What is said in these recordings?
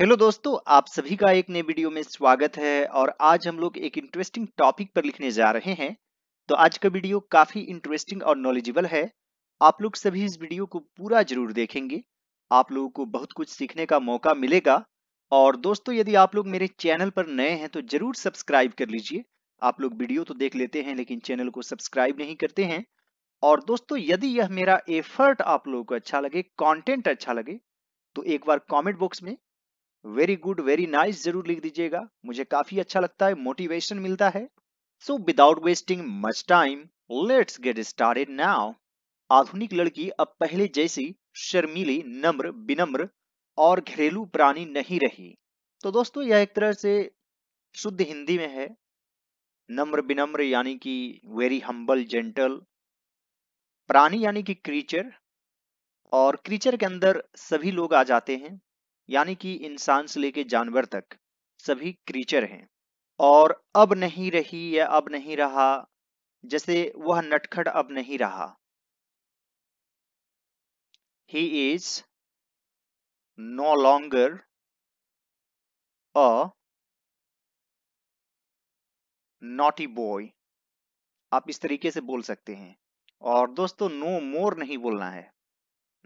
Hello दोस्तों आप सभी का एक नए वीडियो में स्वागत है और आज हम लोग एक इंटरेस्टिंग टॉपिक पर लिखने जा रहे हैं तो आज का वीडियो काफ़ी इंटरेस्टिंग और नॉलेजेबल है आप लोग सभी इस वीडियो को पूरा जरूर देखेंगे आप लोगों को बहुत कुछ सीखने का मौका मिलेगा और दोस्तों यदि आप लोग मेरे चैनल पर नए हैं तो ज़रूर सब्सक्राइब कर लीजिए आप लोग वीडियो तो देख लेते हैं लेकिन चैनल को सब्सक्राइब नहीं करते हैं और दोस्तों यदि यह मेरा एफर्ट आप लोगों को अच्छा लगे कॉन्टेंट अच्छा लगे तो एक बार कॉमेंट बॉक्स में वेरी गुड वेरी नाइस जरूर लिख दीजिएगा मुझे काफी अच्छा लगता है मोटिवेशन मिलता है so without wasting much time let's get started now आधुनिक लड़की अब पहले जैसी शर्मीली नम्र विनम्र और घरेलू प्राणी नहीं रही तो दोस्तों यह एक तरह से शुद्ध हिंदी में है नम्र विनम्र यानी कि वेरी हम्बल जेंटल प्राणी यानी कि क्रीचर और क्रीचर के अंदर सभी लोग आ जाते हैं यानी कि इंसान से लेके जानवर तक सभी क्रीचर हैं और अब नहीं रही या अब नहीं रहा जैसे वह नटखट अब नहीं रहा he is no longer a naughty boy आप इस तरीके से बोल सकते हैं और दोस्तों नो मोर नहीं बोलना है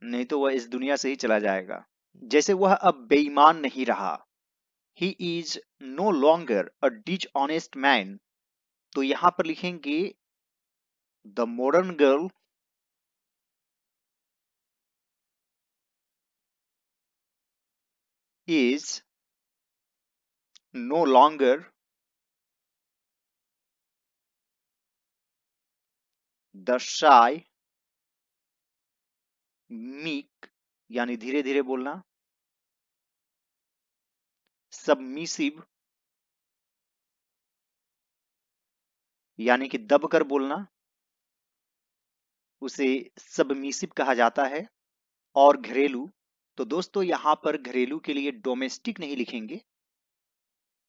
नहीं तो वह इस दुनिया से ही चला जाएगा जैसे वह अब बेईमान नहीं रहा he is no longer a dishonest man तो यहां पर लिखेंगे the modern girl is no longer the shy, यानी धीरे धीरे बोलना सबमिसिव यानी कि दबकर बोलना उसे सबमिसिव कहा जाता है और घरेलू तो दोस्तों यहां पर घरेलू के लिए डोमेस्टिक नहीं लिखेंगे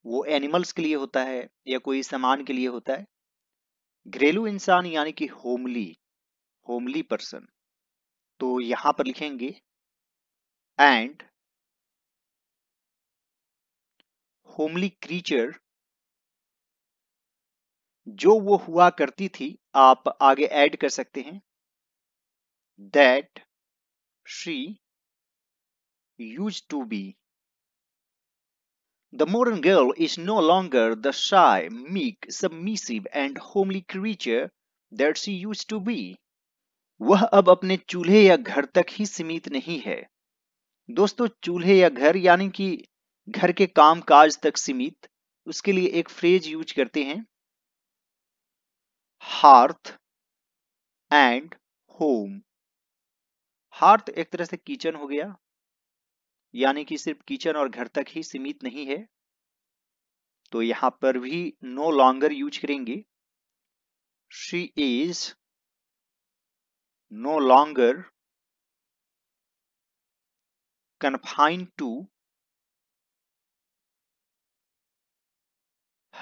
वो एनिमल्स के लिए होता है या कोई सामान के लिए होता है घरेलू इंसान यानी कि होमली होमली पर्सन तो यहां पर लिखेंगे and होमली क्रीचर जो वो हुआ करती थी आप आगे ऐड कर सकते हैं that she used to be the modern girl is no longer the shy meek submissive and homely creature that she used to be वह अब अपने चूल्हे या घर तक ही सीमित नहीं है दोस्तों चूल्हे या घर यानी कि घर के काम काज तक सीमित उसके लिए एक फ्रेज यूज करते हैं हार्थ एंड होम हार्थ एक तरह से किचन हो गया यानी कि सिर्फ किचन और घर तक ही सीमित नहीं है तो यहां पर भी नो लॉन्गर यूज करेंगे she is no longer confined to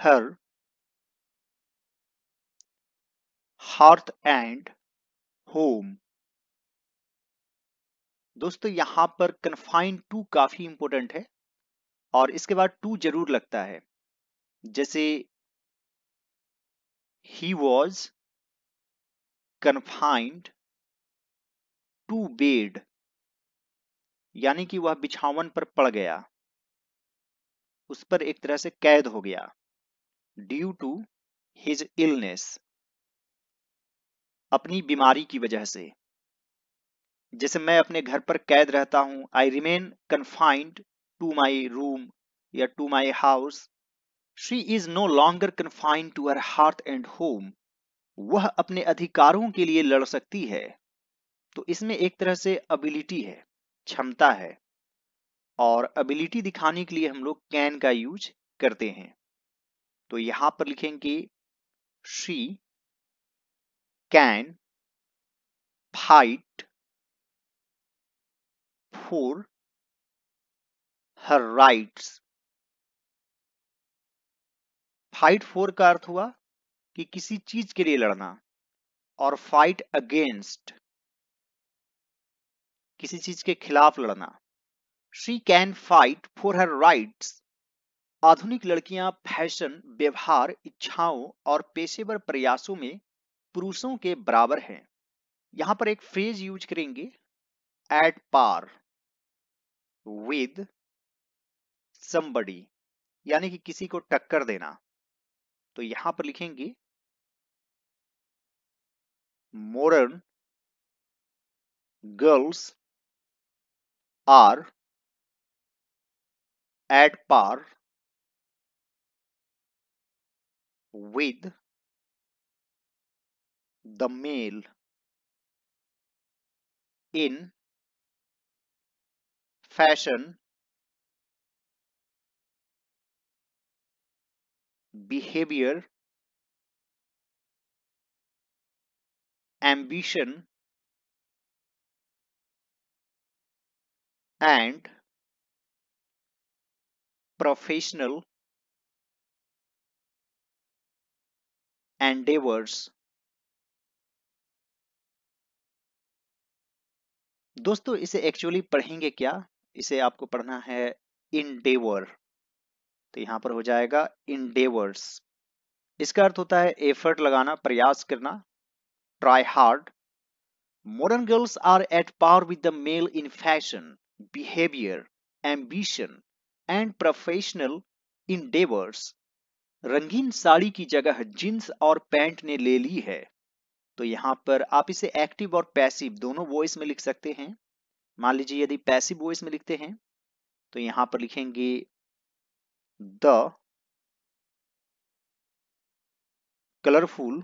her hearth and home दोस्तों यहां पर कन्फाइन टू काफी इंपॉर्टेंट है और इसके बाद टू जरूर लगता है जैसे he was confined to bed यानी कि वह बिछावन पर पड़ गया उस पर एक तरह से कैद हो गया ड्यू टू हिज इलनेस अपनी बीमारी की वजह से जैसे मैं अपने घर पर कैद रहता हूं I remain confined to my room या to my house she is no longer confined to her heart and home वह अपने अधिकारों के लिए लड़ सकती है तो इसमें एक तरह से एबिलिटी है क्षमता है और एबिलिटी दिखाने के लिए हम लोग कैन का यूज करते हैं तो यहां पर लिखेंगे she can fight for her rights fight for का अर्थ हुआ कि किसी चीज के लिए लड़ना और फाइट अगेंस्ट किसी चीज के खिलाफ लड़ना she can fight for her rights आधुनिक लड़कियां फैशन व्यवहार इच्छाओं और पेशेवर प्रयासों में पुरुषों के बराबर हैं यहां पर एक फ्रेज यूज करेंगे एट पार विद समबडी यानी कि किसी को टक्कर देना तो यहां पर लिखेंगे modern girls are at par with the male in fashion behavior ambition and professional endeavors दोस्तों इसे एक्चुअली पढ़ेंगे क्या इसे आपको पढ़ना है इनडेवर तो यहां पर हो जाएगा डेवर्स इसका अर्थ होता है एफर्ट लगाना प्रयास करना try hard modern girls are at power with the male in fashion behavior, ambition, and professional endeavors. रंगीन साड़ी की जगह जींस और पैंट ने ले ली है तो यहां पर आप इसे एक्टिव और पैसिव दोनों वॉइस में लिख सकते हैं मान लीजिए यदि पैसिव वॉइस में लिखते हैं तो यहां पर लिखेंगे the colourful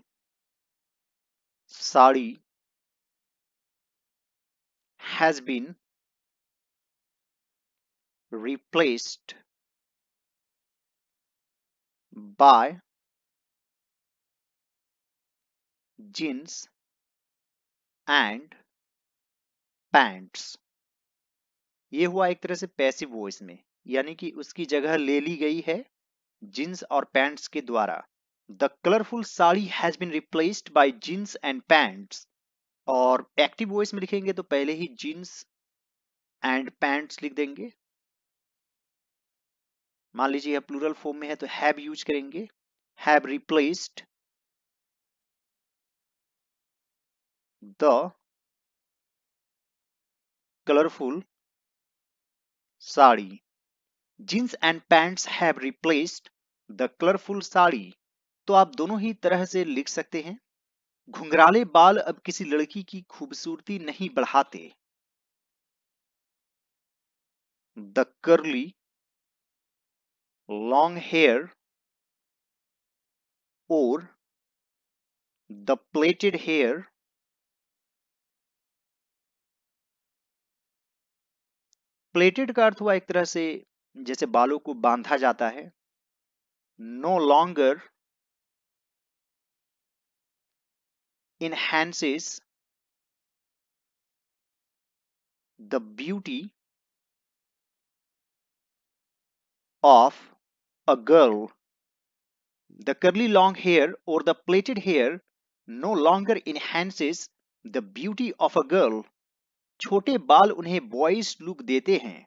sari has been replaced by jeans and pants ये हुआ एक तरह से पैसिव वॉइस में यानी कि उसकी जगह ले ली गई है जींस और पैंट्स के द्वारा the colourful sari has been replaced by jeans and pants और एक्टिव वॉइस में लिखेंगे तो पहले ही जींस एंड पैंट्स लिख देंगे मान लीजिए यह प्लूरल फॉर्म में है तो हैव यूज करेंगे have replaced the colourful sari jeans and pants have replaced the colourful sari तो आप दोनों ही तरह से लिख सकते हैं घुंघराले बाल अब किसी लड़की की खूबसूरती नहीं बढ़ाते the curly long hair or the plaited hair plaited का अर्थ हुआ एक तरह से जैसे बालों को बांधा जाता है no longer enhances the beauty of a girl. The curly long hair or the plaited hair no longer enhances the beauty of a girl. छोटे बाल उन्हें बॉयज लुक देते हैं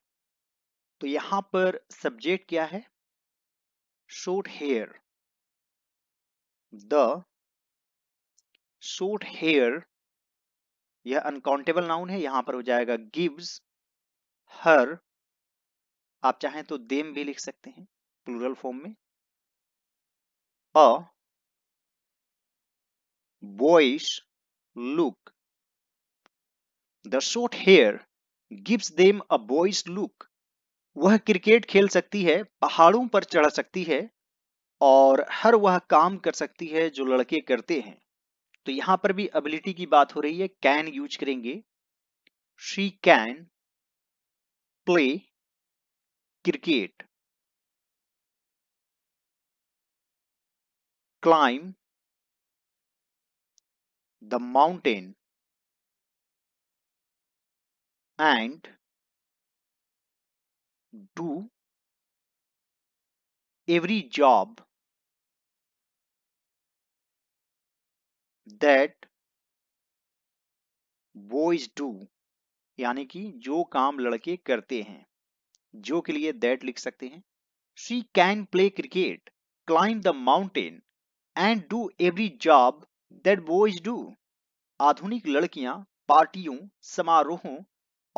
तो यहां पर सब्जेक्ट क्या है short hair the short hair यह अनकाउंटेबल नाउन है यहां पर हो जाएगा गिव्स हर आप चाहें तो देम भी लिख सकते हैं प्लूरल फॉर्म में a boyish look the short hair gives them a boyish look वह क्रिकेट खेल सकती है पहाड़ों पर चढ़ सकती है और हर वह काम कर सकती है जो लड़के करते हैं तो यहां पर भी एबिलिटी की बात हो रही है कैन यूज करेंगे she can play cricket climb the mountain and do every job that boys do यानी कि जो काम लड़के करते हैं जो के लिए दैट लिख सकते हैं she can play cricket climb the mountain and do every job that boys do आधुनिक लड़कियां पार्टियों समारोहों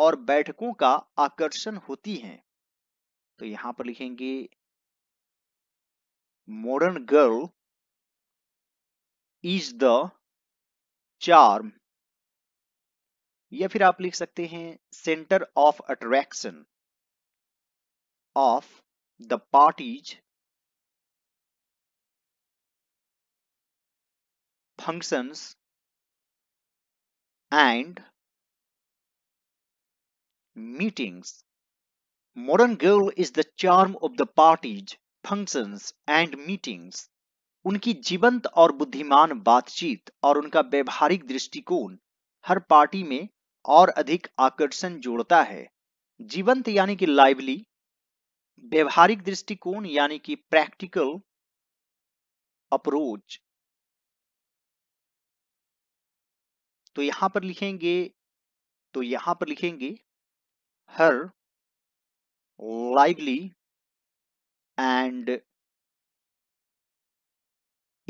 और बैठकों का आकर्षण होती हैं तो यहां पर लिखेंगे modern girl is the charm या फिर आप लिख सकते हैं centre of attraction of the parties functions and meetings. Modern girl is the charm of the parties, functions and meetings. उनकी जीवंत और बुद्धिमान बातचीत और उनका व्यवहारिक दृष्टिकोण हर पार्टी में और अधिक आकर्षण जोड़ता है जीवंत यानी कि लाइवली व्यवहारिक दृष्टिकोण यानी कि प्रैक्टिकल अप्रोच तो यहां पर लिखेंगे तो यहां पर लिखेंगे her lively and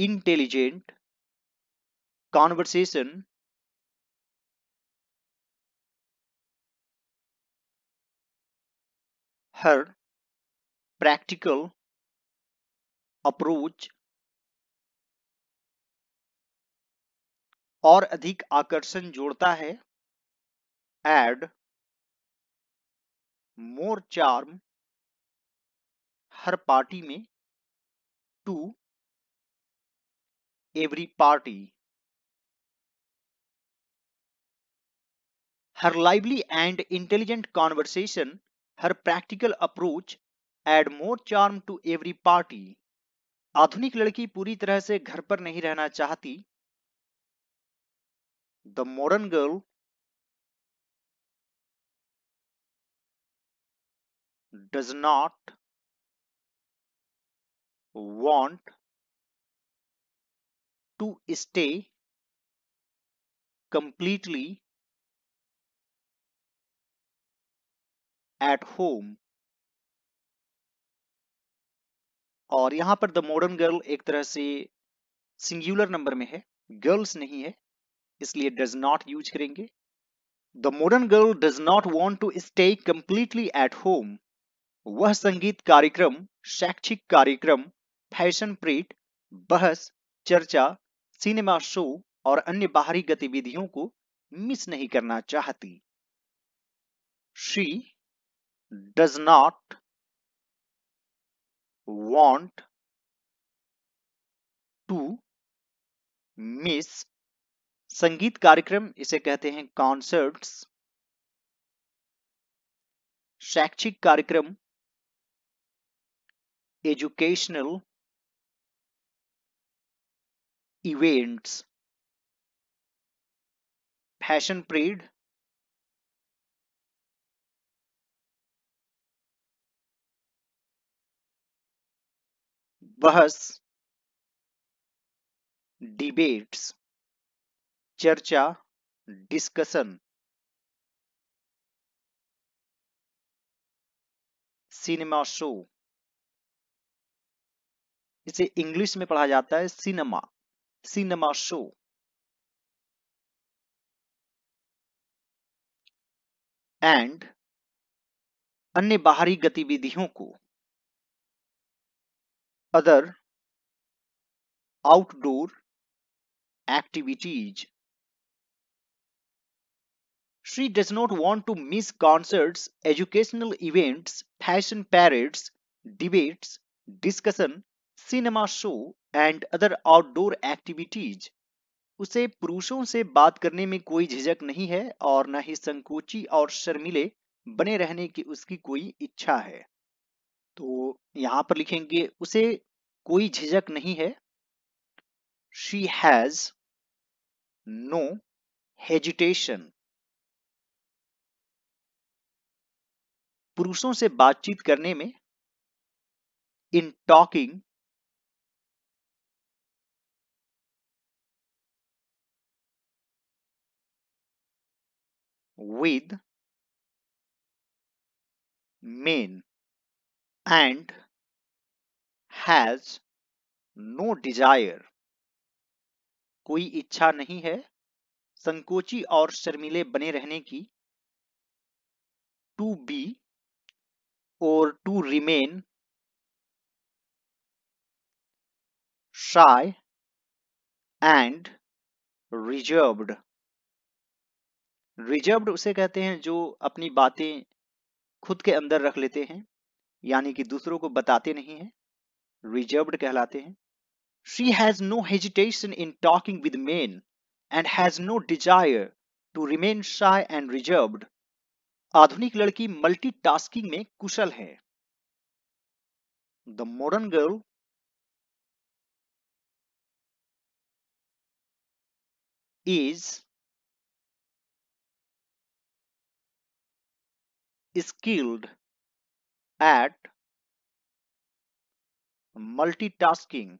intelligent conversation her practical approach और अधिक आकर्षण जोड़ता है एड मोर चार्म हर पार्टी में to every party her lively and intelligent conversation her practical approach add more charm to every party आधुनिक लड़की पूरी तरह से घर पर नहीं रहना चाहती The modern girl does not want to stay completely at home और यहां पर द मॉडर्न गर्ल एक तरह से सिंगुलर नंबर में है गर्ल्स नहीं है इसलिए डज नॉट यूज करेंगे the modern girl does not want to stay completely at home वह संगीत कार्यक्रम शैक्षिक कार्यक्रम फैशन प्रीट बहस चर्चा सिनेमा शो और अन्य बाहरी गतिविधियों को मिस नहीं करना चाहती she does not want to miss संगीत कार्यक्रम इसे कहते हैं कॉन्सर्ट्स शैक्षिक कार्यक्रम एजुकेशनल इवेंट्स फैशन परेड बहस डिबेट्स चर्चा डिस्कशन सिनेमा शो इसे इंग्लिश में पढ़ा जाता है सिनेमा सिनेमा शो एंड अन्य बाहरी गतिविधियों को other outdoor activities She does not want to miss concerts, educational events, fashion parades, debates, discussion, cinema show and other outdoor activities उसे पुरुषों से बात करने में कोई झिझक नहीं है और न ही संकोची और शर्मिले बने रहने की उसकी कोई इच्छा है तो यहां पर लिखेंगे उसे कोई झिझक नहीं है शी हैज नो हेजिटेशन पुरुषों से बातचीत करने में in talking with men and has no desire कोई इच्छा नहीं है संकोची और शर्मिले बने रहने की to be or to remain shy and reserved reserved उसे कहते हैं जो अपनी बातें खुद के अंदर रख लेते हैं यानी कि दूसरों को बताते नहीं हैं reserved कहलाते हैं she has no hesitation in talking with men and has no desire to remain shy and reserved आधुनिक लड़की मल्टीटास्किंग में कुशल है the modern girl is skilled at multitasking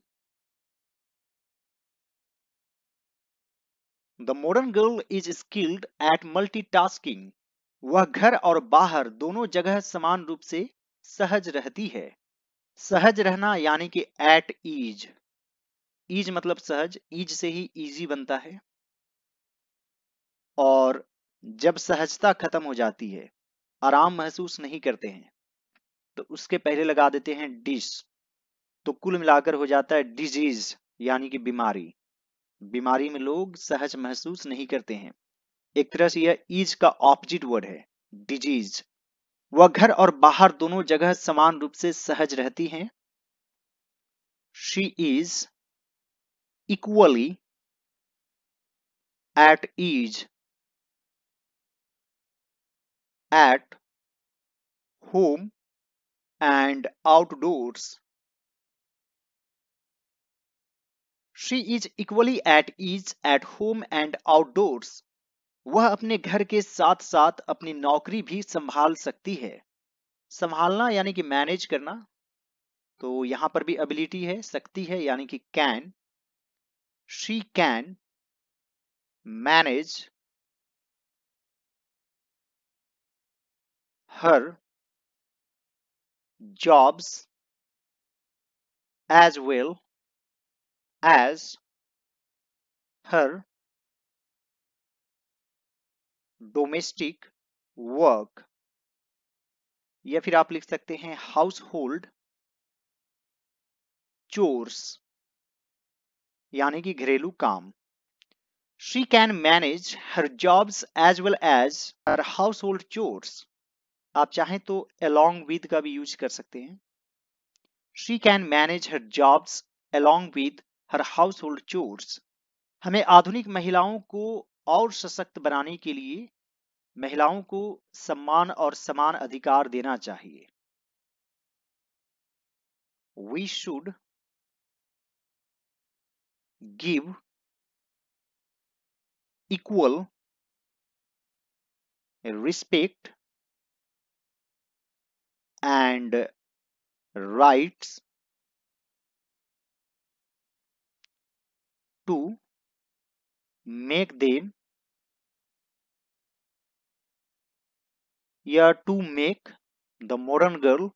the modern girl is skilled at multitasking वह घर और बाहर दोनों जगह समान रूप से सहज रहती है सहज रहना यानी कि एट ईज ईज मतलब सहज ईज से ही इजी बनता है और जब सहजता खत्म हो जाती है आराम महसूस नहीं करते हैं तो उसके पहले लगा देते हैं डिस तो कुल मिलाकर हो जाता है डिजीज यानी कि बीमारी बीमारी में लोग सहज महसूस नहीं करते हैं एक तरह से यह इज का ऑपोजिट वर्ड है डिजीज वह घर और बाहर दोनों जगह समान रूप से सहज रहती हैं she is equally at ease at home and outdoors she is equally at ease at home and outdoors वह अपने घर के साथ साथ अपनी नौकरी भी संभाल सकती है संभालना यानी कि मैनेज करना तो यहां पर भी एबिलिटी है सकती है यानी कि can she can manage her jobs as well as her domestic work या फिर आप लिख सकते हैं हाउस होल्ड चोर्स यानी कि घरेलू काम she can manage her jobs as well as her household chores आप चाहें तो अलॉन्ग विद का भी यूज कर सकते हैं she can manage her jobs along with her household chores हमें आधुनिक महिलाओं को और सशक्त बनाने के लिए महिलाओं को सम्मान और समान अधिकार देना चाहिए we should give equal respect and rights to make them yeah to make the modern girl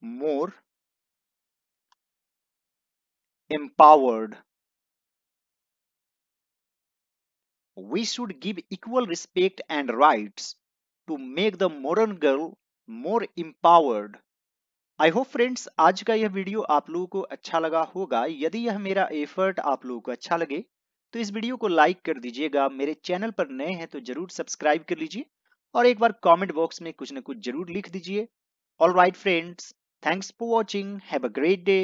more empowered we should give equal respect and rights to make the modern girl more empowered. I hope friends आज का यह video आप लोगों को अच्छा लगा होगा यदि यह मेरा एफर्ट आप लोगों को अच्छा लगे तो इस वीडियो को लाइक कर दीजिएगा मेरे चैनल पर नए हैं तो जरूर सब्सक्राइब कर लीजिए और एक बार कमेंट बॉक्स में कुछ ना कुछ जरूर लिख दीजिए all right friends thanks for watching have a great day